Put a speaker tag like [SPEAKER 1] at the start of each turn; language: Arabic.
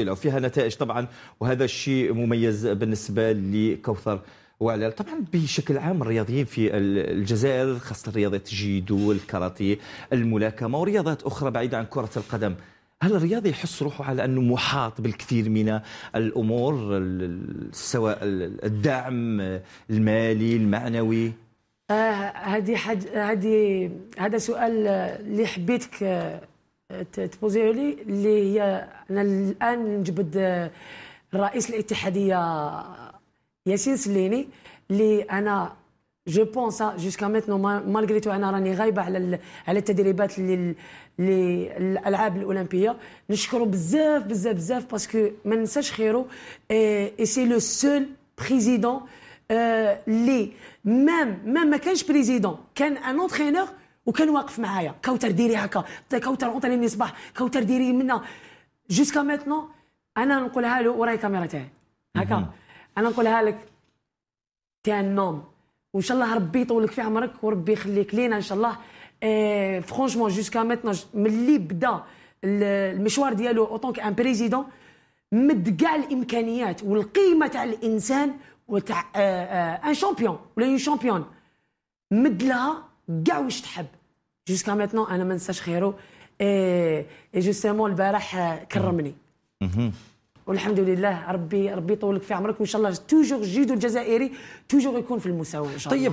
[SPEAKER 1] او فيها نتائج طبعا وهذا الشيء مميز بالنسبه لكوثر وعلال طبعا بشكل عام الرياضيين في الجزائر خاصه رياضه الجيدو الكاراتيه الملاكمه ورياضات اخرى بعيده عن كره القدم هل الرياضي يحس روحه على انه محاط بالكثير من الامور سواء الدعم المالي المعنوي
[SPEAKER 2] آه، هذه آه هذه هذا سؤال اللي حبيتك آه، تبوزيها لي اللي هي انا الان نجبد آه، الرئيس الاتحاديه آه، ياسين سليني اللي انا جو بونس جوسكا ميتنو مالغري تو انا راني غايبه على على التدريبات اللي الالعاب الاولمبيه نشكرو بزاف بزاف بزاف باسكو ما ننساش خيرو اي سي لو سول بريزيدون اللي مام مام ما كانش بريزيدون كان ان اونترينور وكان واقف معايا كوثر ديري هكا طيب كوثر من الصباح كوثر ديري منا جوسكا ميتنو انا نقولها له وراي الكاميرا تاعي هكا انا نقولها لك تاع النوم وان شاء الله ربي يطولك في عمرك وربي يخليك لينا ان شاء الله فرونشمون جوسكا ميتنو ملي بدا المشوار ديالو اوتون ان بريزيدون مد كاع الامكانيات والقيمه تاع الانسان وتاع ان آه، شامبيون آه، ولا اون شامبيون مد لها كاع واش تحب جوسكا ميتنو انا ما ننساش خيرو اي جوستومون البارح كرمني والحمد لله ربي ربي يطولك في عمرك وان شاء الله توجور جيدو الجزائري توجور يكون في المساواه ان شاء الله طيب